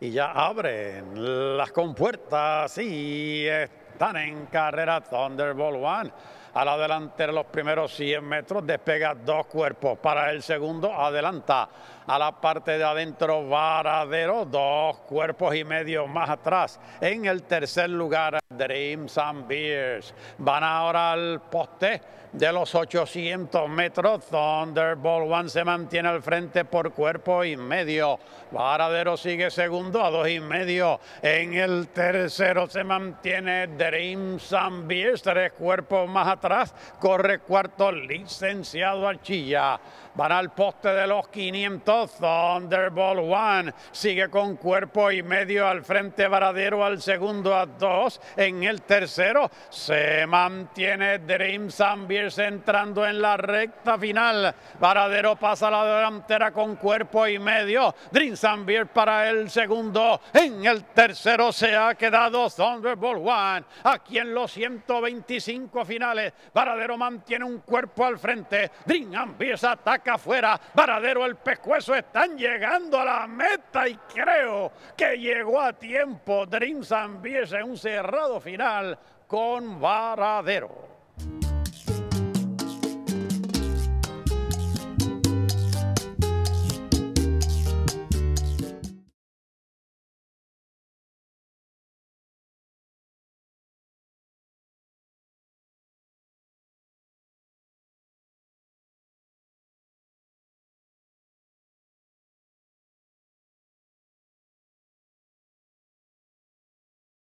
y ya abren las compuertas y están en carrera Thunderbolt One. Al la los primeros 100 metros despega dos cuerpos. Para el segundo adelanta a la parte de adentro Varadero, dos cuerpos y medio más atrás. En el tercer lugar Dreams and Beers. Van ahora al poste de los 800 metros. ...Thunderball One se mantiene al frente por cuerpo y medio. Varadero sigue segundo a dos y medio. En el tercero se mantiene Dreams and Beers, tres cuerpos más atrás. Corre cuarto licenciado Archilla. Van al poste de los 500. ...Thunderball One sigue con cuerpo y medio al frente. Varadero al segundo a dos en el tercero. Se mantiene Dream Sambiers entrando en la recta final. Varadero pasa a la delantera con cuerpo y medio. Dream Sambier para el segundo. En el tercero se ha quedado Thunderbolt One. Aquí en los 125 finales, Varadero mantiene un cuerpo al frente. Dream empieza ataca afuera. Varadero el pescuezo. Están llegando a la meta y creo que llegó a tiempo. Dream Sambiers en un cerrado final con Varadero.